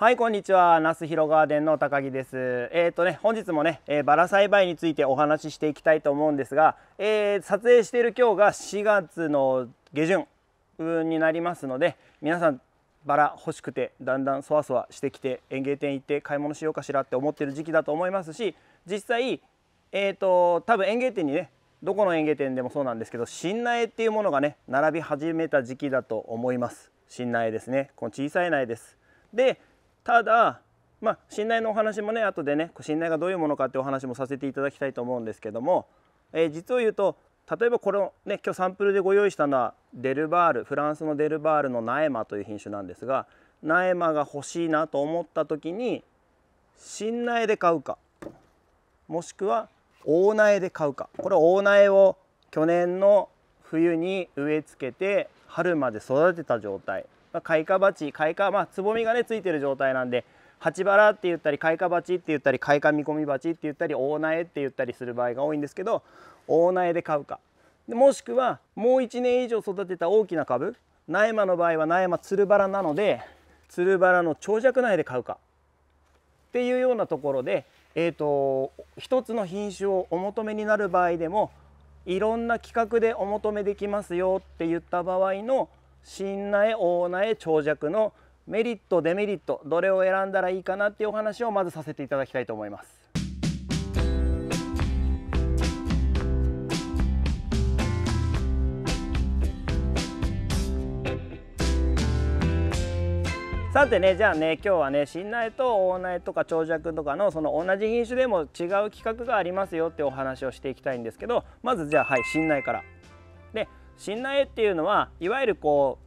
はい、こんにちは。那須広ガーデンの高木です。えっ、ー、とね、本日もね、えー、バラ栽培についてお話ししていきたいと思うんですが、えー、撮影している今日が4月の下旬になりますので、皆さんバラ欲しくてだんだんそわそわしてきて園芸店行って買い物しようかしらって思ってる時期だと思いますし、実際えっ、と多分園芸店にね。どこの園芸店でもそうなんですけど新苗っていうものがね並び始めた時期だと思います新苗ですねこの小さい苗ですでただまあ、信頼のお話もね後でね信頼がどういうものかってお話もさせていただきたいと思うんですけども、えー、実を言うと例えばこれをね今日サンプルでご用意したのはデルバールフランスのデルバールのナエマという品種なんですがナエマが欲しいなと思った時に信苗で買うかもしくは大苗で買うかこれ大苗を去年の冬に植え付けて春まで育てた状態まあ、開花鉢開花まあつぼみがねついてる状態なんで鉢バラって言ったり開花鉢って言ったり開花見込み鉢って言ったり大苗って言ったりする場合が多いんですけど大苗で買うかでもしくはもう1年以上育てた大きな株苗間の場合は苗間つるバラなのでつるバラの長尺苗で買うかっていうようなところで、えーと、一つの品種をお求めになる場合でもいろんな規格でお求めできますよって言った場合の新苗大苗長尺のメリットデメリットどれを選んだらいいかなっていうお話をまずさせていただきたいと思います。さてねじゃあね今日はね新苗と大苗とか長尺とかのその同じ品種でも違う規格がありますよってお話をしていきたいんですけどまずじゃあはい新苗から。で新苗っていうのはいわゆるこ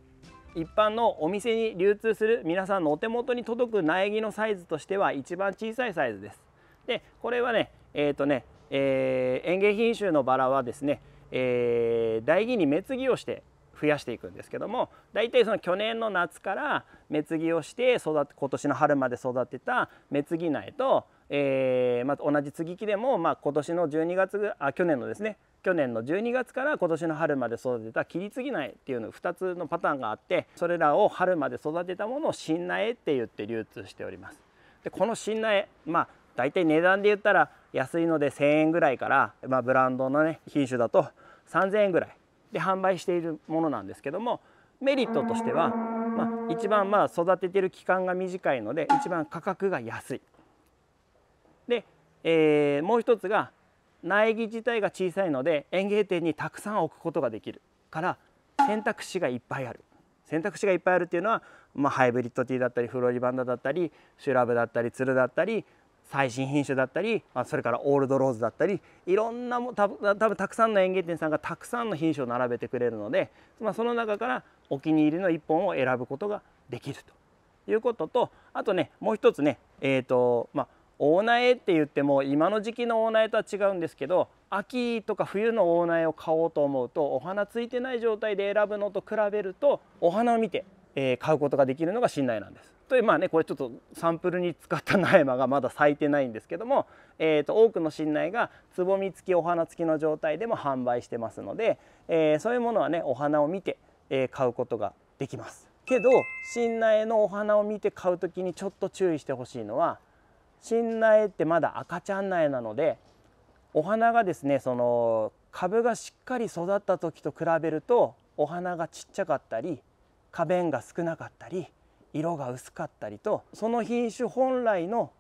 う一般のお店に流通する皆さんのお手元に届く苗木のサイズとしては一番小さいサイズです。でこれはねえっ、ー、とね、えー、園芸品種のバラはですね、えー、大に目継ぎをして増やしていくんですけども大体その去年の夏から目継ぎをして育て今年の春まで育てた目継ぎ苗と、えー、まあ、同じ接ぎ木でも、まあ、今年の12月あ去年のですね去年の12月から今年の春まで育てた切り継ぎ苗っていうの2つのパターンがあってそれらを春まで育てたものを新苗って言って流通しておりますでこの新苗まあ大体値段で言ったら安いので1,000円ぐらいから、まあ、ブランドのね品種だと3,000円ぐらいで販売しているものなんですけどもメリットとしては、まあ、一番まあ育ててる期間が短いので一番価格が安い。で、えー、もう一つが苗木自体が小さいので園芸店にたくさん置くことができるから選択肢がいっぱいある選択肢がいっぱいあるっていうのは、まあ、ハイブリッドティーだったりフロリバンダだったりシュラブだったりツルだったり最新品種だったり、まあ、それからオールドローズだったりいろんなも多た多分たくさんの園芸店さんがたくさんの品種を並べてくれるので、まあ、その中からお気に入りの1本を選ぶことができるということとあとねもう一つねえっ、ー、とまあ大苗って言っても今の時期の大苗とは違うんですけど秋とか冬の大苗を買おうと思うとお花ついてない状態で選ぶのと比べるとお花を見て、え買うことができるのが信頼なんです。というまあねこれちょっとサンプルに使った苗間が まだ咲いてないんですけども、えー、と多くの信苗がつぼみ付きお花付きの状態でも販売してますので、えー、そういうものはねお花を見て、え買うことができます。けど信苗のお花を見て買う時にちょっと注意してほしいのは新苗ってまだ赤ちゃん苗なのでお花がですねその株がしっかり育った時と比べるとお花がちっちゃかったり花弁が少なかったり色が薄かったりとその品種本来の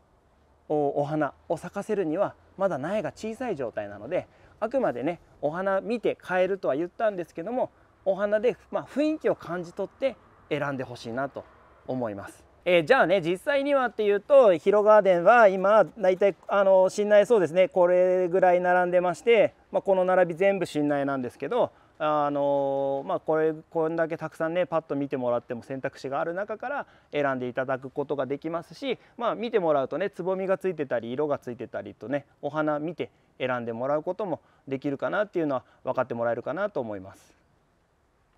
お花を咲かせるにはまだ苗が小さい状態なのであくまでねお花見て変えるとは言ったんですけどもお花で、まあ、雰囲気を感じ取って選んでほしいなと思います。えー、じゃあね実際にはっていうと広ガーデンは今大体あの信頼そうですねこれぐらい並んでまして、まあ、この並び全部信頼なんですけどあのまあ、これこんだけたくさんねパッと見てもらっても選択肢がある中から選んでいただくことができますし、まあ、見てもらうとねつぼみがついてたり色がついてたりとねお花見て選んでもらうこともできるかなっていうのは分かってもらえるかなと思います。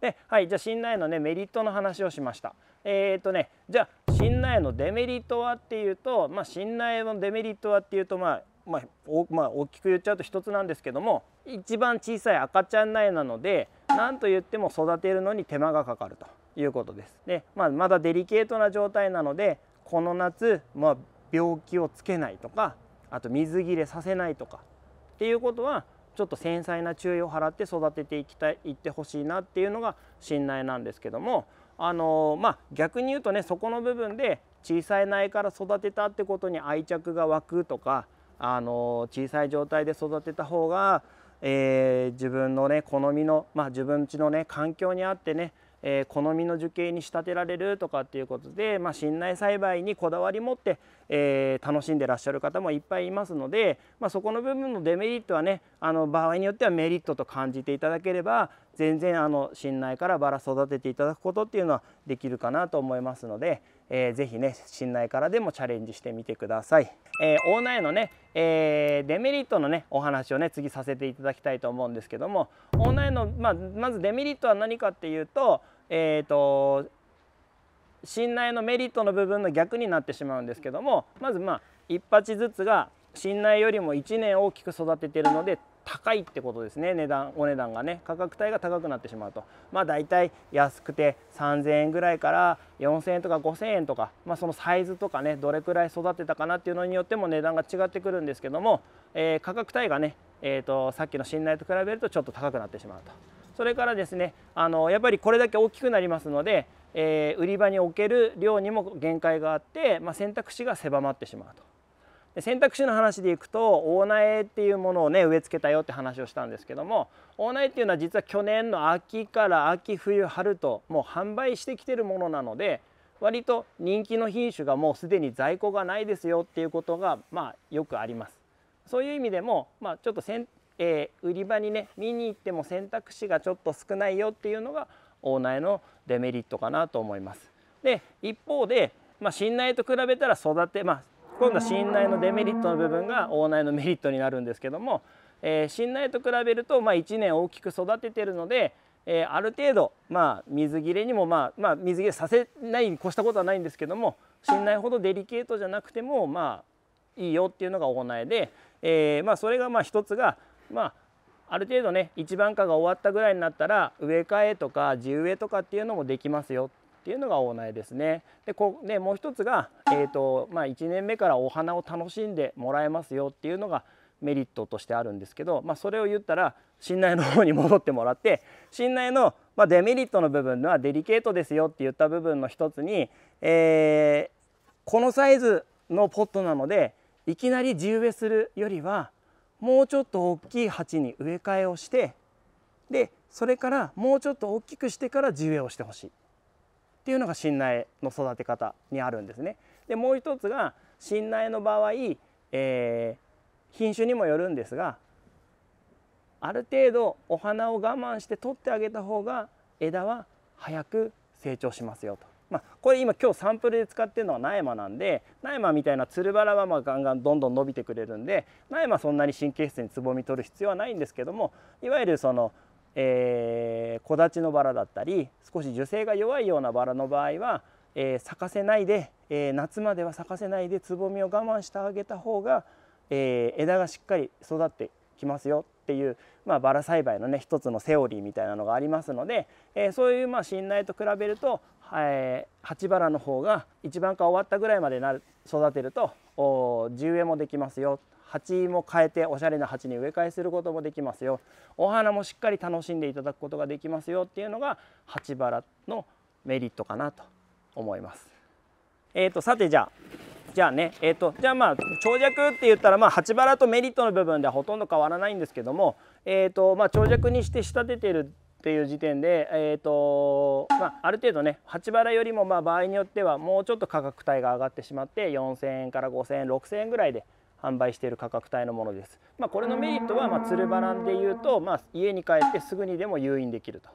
ではいじゃあ信頼のねメリットの話をしました。えっ、とねじゃあ信頼のデメリットはっていうとまあ信頼のデメリットはっていうとまあまあ、まあ、大きく言っちゃうと1つなんですけども一番小さい赤ちゃん苗なので何と言っても育てるのに手間がかかるということです。で、まあ、まだデリケートな状態なのでこの夏、まあ、病気をつけないとかあと水切れさせないとかっていうことはちょっと繊細な注意を払って育てていきたい行ってほしいなっていうのが信頼なんですけどもあのまあ、逆に言うとねそこの部分で小さい苗から育てたってことに愛着が湧くとか、あの小さい状態で育てた方が、えー、自分のね好みの、まあ、自分ちのね環境にあってねえ好みの樹形に仕立てられるとかっていうことで、まあ、信内栽培にこだわり持って、え楽しんでらっしゃる方もいっぱいいますので、まあ、そこの部分のデメリットはねあの場合によってはメリットと感じていただければ全然あの信内からバラ育てていただくことっていうのはできるかなと思いますので、えー、ぜひね信内からでもチャレンジしてみてください、えー、オーナーへのね、えー、デメリットのねお話をね次させていただきたいと思うんですけどもオーナーへの、まあ、まずデメリットは何かっていうとえっ、ー、と信頼のメリットの部分の逆になってしまうんですけどもまずまあ1鉢ずつが信頼よりも1年大きく育ててるので高いってことですね値段お値段がね価格帯が高くなってしまうとまあ大体安くて3,000円ぐらいから4,000円とか5,000円とか、まあ、そのサイズとかねどれくらい育てたかなっていうのによっても値段が違ってくるんですけども、えー、価格帯がね、えーとさっきの信頼と比べるとちょっと高くなってしまうと。それからですねあのやっぱりこれだけ大きくなりますので、えー、売り場における量にも限界があって、まあ、選択肢が狭まってしまうと。で選択肢の話でいくと大苗っていうものをね植え付けたよって話をしたんですけども大苗っていうのは実は去年の秋から秋冬春ともう販売してきてるものなので割と人気の品種がもうすでに在庫がないですよっていうことがまあよくあります。そういう意味でも、まあ、ちょっとえー、売り場にね見に行っても選択肢がちょっと少ないよっていうのがオーナーへのデメリットかなと思います。で一方で、まあ、信頼と比べたら育て、まあ、今度は信頼のデメリットの部分がオーナーへのメリットになるんですけども、えー、信頼と比べると、まあ、1年大きく育ててるので、えー、ある程度、まあ、水切れにも、まあ、まあ水切れさせないに越したことはないんですけども信頼ほどデリケートじゃなくてもまあいいよっていうのがオーナーで、えーまあ、それがまあ一つがまあある程度ね一番化が終わったぐらいになったら植え替えとか地植えとかっていうのもできますよっていうのがお苗ですね。でこでもう一つが、えーとまあ、1年目からお花を楽しんでもらえますよっていうのがメリットとしてあるんですけど、まあ、それを言ったら信頼の方に戻ってもらって信頼の、まあ、デメリットの部分はデリケートですよって言った部分の一つに、えー、このサイズのポットなのでいきなり地植えするよりはもうちょっと大きい鉢に植え替えをしてでそれからもうちょっと大きくしてから地植えをしてほしいっていうのが新苗の育て方にあるんですね。でもう一つが新苗の場合、えー、品種にもよるんですがある程度お花を我慢して取ってあげた方が枝は早く成長しますよとまあ、これ今今日サンプルで使ってるのは苗間なんで苗間みたいなつるバラはまあガンガンどんどん伸びてくれるんで苗間そんなに神経質につぼみ取る必要はないんですけどもいわゆるその、えー、木立のバラだったり少し樹勢が弱いようなバラの場合は、えー、咲かせないで、えー、夏までは咲かせないでつぼみを我慢してあげた方が、え枝がしっかり育ってきますよっていう、まあ、バラ栽培のね一つのセオリーみたいなのがありますので、えー、そういうまあ信頼と比べるとえー、鉢花の方が一番か終わったぐらいまでなる育てると地植えもできますよ鉢も変えておしゃれな鉢に植え替えすることもできますよお花もしっかり楽しんでいただくことができますよっていうのが鉢花のメリットかなと思います。えーと、さてじゃあじゃあねえーと、じゃあまあ長尺って言ったらまあ鉢腹とメリットの部分ではほとんど変わらないんですけども、えーとまあ、長尺にして仕立ててるっていう時点で、えーとまあ、ある程度ね8腹よりもまあ場合によってはもうちょっと価格帯が上がってしまって4,000円から5,000円6,000円ぐらいで販売している価格帯のものです。まあ、これのメリットは、まあ、つるばらんでいうと、まあ、家に帰ってすぐにでも誘引できると。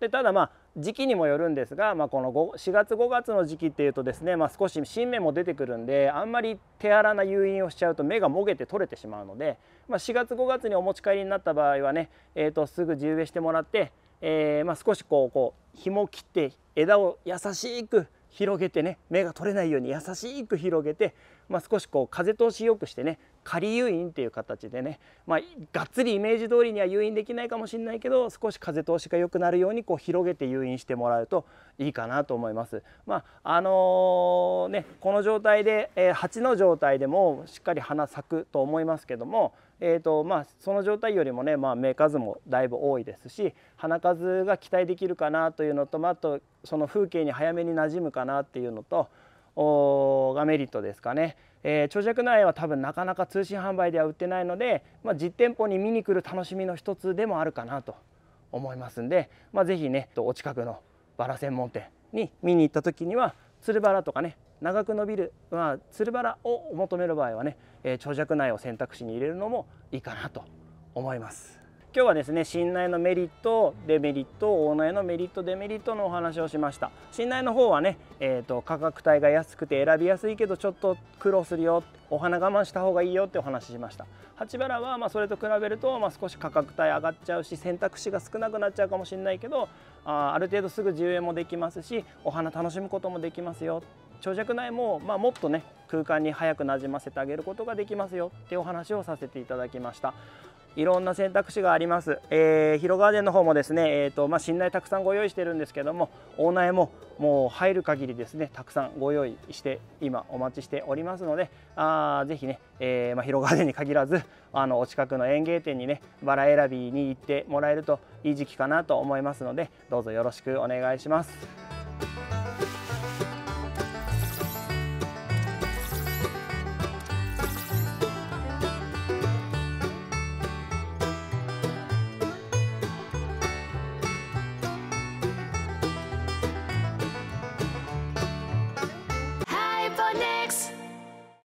でただまあ時期にもよるんですが、まあ、この4月5月の時期っていうとですね、まあ、少し新芽も出てくるんであんまり手荒な誘引をしちゃうと芽がもげて取れてしまうので、まあ、4月5月にお持ち帰りになった場合はね、えー、とすぐ地植えしてもらってえー、まあ、少しこうこう紐を切って枝を優しく広げてね芽が取れないように優しく広げて、まあ、少しこう風通しよくしてね仮誘引っていう形でね、まあ、がっつりイメージ通りには誘引できないかもしれないけど少し風通しが良くなるようにこう広げて誘引してもらうといいかなと思います。まあ、あのー、ね、この状態で、えー、鉢の状態でもしっかり花咲くと思いますけども、えーとまあ、その状態よりもね、まあ、芽数もだいぶ多いですし花数が期待できるかなというのと、まあとその風景に早めに馴染むかなっていうのとおがメリットですかね。えー、長尺苗は多分なかなか通信販売では売ってないので、まあ、実店舗に見に来る楽しみの一つでもあるかなと思いますんで、まあ、ぜひねお近くのバラ専門店に見に行った時には鶴バラとかね長く伸びる、まあ、つバラを求める場合はね、えー、長尺苗を選択肢に入れるのもいいかなと思います。今日はですね信頼のメリットデメリットオーナーのメリットデメリットのお話をしました信頼の方はね、えーと、価格帯が安くて選びやすいけどちょっと苦労するよお花我慢した方がいいよってお話ししました八原はまそれと比べるとま少し価格帯上がっちゃうし選択肢が少なくなっちゃうかもしれないけどあある程度すぐ10円もできますしお花楽しむこともできますよ長尺内も、まあ、もっとね空間に早くなじませてあげることができますよってお話をさせていただきましたいろんな選択肢があります、えー、広ガーデンの方もですね、えーとまあ、新頼たくさんご用意してるんですけどもオーナーももう入る限りですねたくさんご用意して今お待ちしておりますのであぜひね、えーまあ、広ガーデンに限らずあのお近くの園芸店にねバラ選びに行ってもらえるといい時期かなと思いますのでどうぞよろしくお願いします。